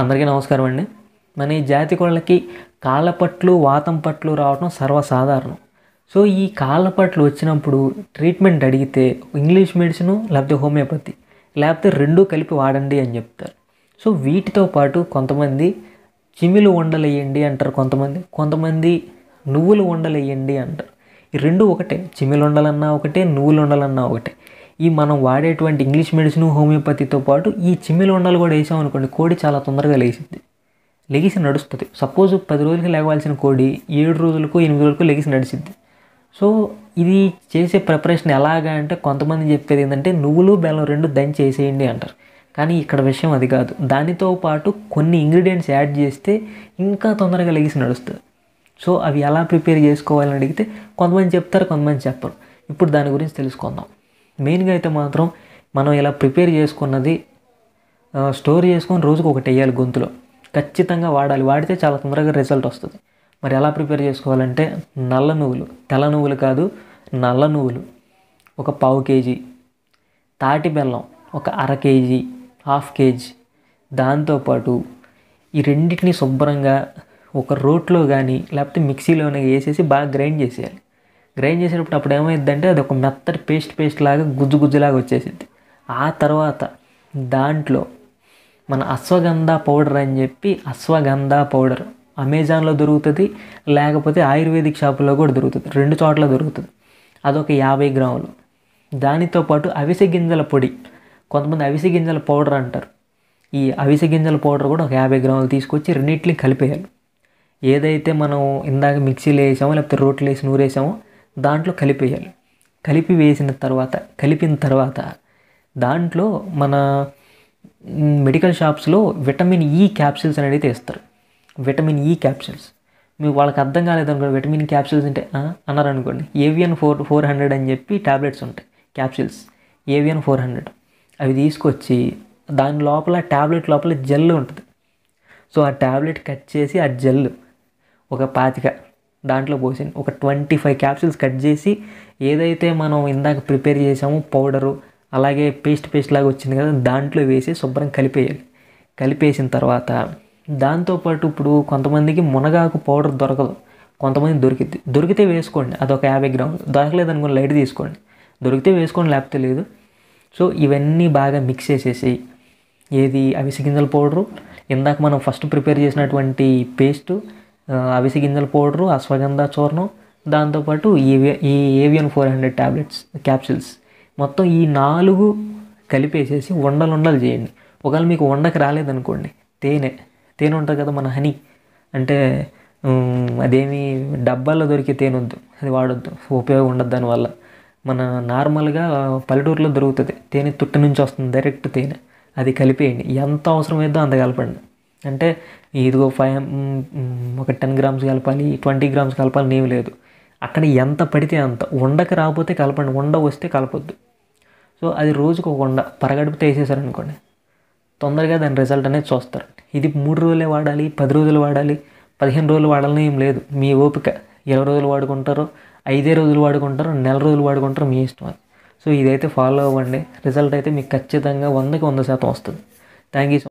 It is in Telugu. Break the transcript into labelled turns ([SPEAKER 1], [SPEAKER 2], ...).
[SPEAKER 1] అందరికీ నమస్కారం అండి మన ఈ జాతి కోళ్ళకి కాళ్ళపట్లు వాతం పట్లు రావడం సర్వసాధారణం సో ఈ కాళ్ళపట్లు వచ్చినప్పుడు ట్రీట్మెంట్ అడిగితే ఇంగ్లీష్ మెడిసిన్ లేకపోతే హోమియోపతి లేకపోతే రెండూ కలిపి వాడండి అని చెప్తారు సో వీటితో పాటు కొంతమంది చిమిలు వండలేయండి అంటారు కొంతమంది కొంతమంది నువ్వులు వండలేయండి అంటారు ఈ రెండు ఒకటే చిమిలు ఉండాలన్నా ఒకటే నువ్వులు వండాలన్నా ఒకటే ఈ మనం వాడేటువంటి ఇంగ్లీష్ మెడిసిన్ హోమియోపతితో పాటు ఈ చిమ్మిలి ఉండలు కూడా వేసామనుకోండి కోడి చాలా తొందరగా లేచింది లెగిసి నడుస్తుంది సపోజ్ పది రోజులకి లేవాల్సిన కోడి ఏడు రోజులకు ఎనిమిది రోజులకు లెగిసి నడిచింది సో ఇది చేసే ప్రిపరేషన్ ఎలాగా అంటే కొంతమంది చెప్పేది ఏంటంటే నువ్వులు బెల్లం రెండు దంచి చేసేయండి అంటారు కానీ ఇక్కడ విషయం అది కాదు దానితో పాటు కొన్ని ఇంగ్రీడియంట్స్ యాడ్ చేస్తే ఇంకా తొందరగా లెగిసి నడుస్తుంది సో అవి ఎలా ప్రిపేర్ చేసుకోవాలని అడిగితే కొంతమంది చెప్తారు కొంతమంది చెప్పరు ఇప్పుడు దాని గురించి తెలుసుకుందాం మెయిన్గా అయితే మాత్రం మనం ఇలా ప్రిపేర్ చేసుకున్నది స్టోర్ చేసుకొని రోజుకు ఒకటి వేయాలి గొంతులో ఖచ్చితంగా వాడాలి వాడితే చాలా తొందరగా రిజల్ట్ వస్తుంది మరి ఎలా ప్రిపేర్ చేసుకోవాలంటే నల్ల నువ్వులు తెల్ల నువ్వులు కాదు నల్ల నువ్వులు ఒక పావు కేజీ తాటి బెల్లం ఒక అర కేజీ హాఫ్ కేజీ దాంతోపాటు ఈ రెండింటిని శుభ్రంగా ఒక రోట్లో కానీ లేకపోతే మిక్సీలోనే వేసేసి బాగా గ్రైండ్ చేసేయాలి గ్రైండ్ చేసేటప్పుడు అప్పుడు ఏమైందంటే అది ఒక మెత్తటి పేస్ట్ పేస్ట్ లాగా గుజ్జు గుజ్జులాగా వచ్చేసింది ఆ తర్వాత దాంట్లో మన అశ్వగంధ పౌడర్ అని చెప్పి అశ్వగంధ పౌడర్ అమెజాన్లో దొరుకుతుంది లేకపోతే ఆయుర్వేదిక్ షాపులో కూడా దొరుకుతుంది రెండు చోట్ల దొరుకుతుంది అదొక యాభై గ్రాములు దానితో పాటు అవిసె గింజల పొడి కొంతమంది అవిసె గింజల పౌడర్ అంటారు ఈ అవిసె గింజల పౌడర్ కూడా ఒక యాభై గ్రాములు తీసుకొచ్చి రెండింటిని కలిపేయాలి ఏదైతే మనం ఇందాక మిక్సీలో వేసామో లేకపోతే రోట్లో వేసి నూరేసామో దాంట్లో కలిపేయాలి కలిపి వేసిన తర్వాత కలిపిన తర్వాత దాంట్లో మన మెడికల్ షాప్స్లో విటమిన్ ఈ క్యాప్సిల్స్ అనేది తీస్తారు విటమిన్ ఈ క్యాప్సిల్స్ మీకు వాళ్ళకి అర్థం కాలేదనుకోండి విటమిన్ క్యాప్సిల్స్ అంటే అన్నారనుకోండి ఏవియన్ ఫోర్ ఫోర్ హండ్రెడ్ అని చెప్పి ట్యాబ్లెట్స్ ఉంటాయి క్యాప్సిల్స్ ఏవియన్ ఫోర్ హండ్రెడ్ అవి తీసుకొచ్చి దాని లోపల ట్యాబ్లెట్ లోపల జెల్ ఉంటుంది సో ఆ ట్యాబ్లెట్ కట్ చేసి ఆ జెల్ ఒక పాతిక దాంట్లో పోసి ఒక ట్వంటీ ఫైవ్ క్యాప్సూల్స్ కట్ చేసి ఏదైతే మనం ఇందాక ప్రిపేర్ చేసామో పౌడరు అలాగే పేస్ట్ పేస్ట్ లాగా వచ్చింది కదా దాంట్లో వేసి శుభ్రం కలిపేయాలి కలిపేసిన తర్వాత దాంతోపాటు ఇప్పుడు కొంతమందికి మునగాకు పౌడర్ దొరకదు కొంతమంది దొరికింది దొరికితే వేసుకోండి అదొక యాభై గ్రాములు దొరకలేదు అనుకుని లైట్ తీసుకోండి దొరికితే వేసుకోండి లేకపోతే లేదు సో ఇవన్నీ బాగా మిక్స్ చేసేసి ఏది అవిసి గింజల పౌడరు ఇందాక మనం ఫస్ట్ ప్రిపేర్ చేసినటువంటి పేస్టు అవిసి గింజల పౌడరు అశ్వగంధ చూర్ణం దాంతోపాటు ఏవి ఈ Evion four hundred tablets capsules మొత్తం ఈ నాలుగు కలిపేసేసి ఉండలు ఉండలు చేయండి ఒకవేళ మీకు వండకు రాలేదనుకోండి తేనె తేనె ఉంటుంది కదా మన హనీ అంటే అదేమి డబ్బాల్లో దొరికే తేనె వద్దు అది వాడొద్దు ఉపయోగం ఉండదు దానివల్ల మన నార్మల్గా పల్లెటూరులో దొరుకుతుంది తేనె తుట్టు నుంచి వస్తుంది డైరెక్ట్ తేనె అది కలిపేయండి ఎంత అవసరమైందో అంత కలపండి అంటే ఇదిగో ఫైవ్ ఒక టెన్ గ్రామ్స్ కలపాలి ట్వంటీ గ్రామ్స్ కలపాలని ఏమి లేదు అక్కడ ఎంత పడితే అంత ఉండక రాకపోతే కలపండి ఉండ వస్తే కలపొద్దు సో అది రోజుకు ఒక ఉండ పరగడుపుతో వేసేసారనుకోండి తొందరగా దాని రిజల్ట్ అనేది చూస్తారు ఇది మూడు రోజులే వాడాలి పది రోజులు వాడాలి పదిహేను రోజులు వాడాలని ఏం లేదు మీ ఓపిక ఇరవై రోజులు వాడుకుంటారో ఐదే రోజులు వాడుకుంటారో నెల రోజులు వాడుకుంటారో మీ ఇష్టం అది సో ఇదైతే ఫాలో అవ్వండి రిజల్ట్ అయితే మీకు ఖచ్చితంగా వందకి వంద శాతం వస్తుంది థ్యాంక్ యూ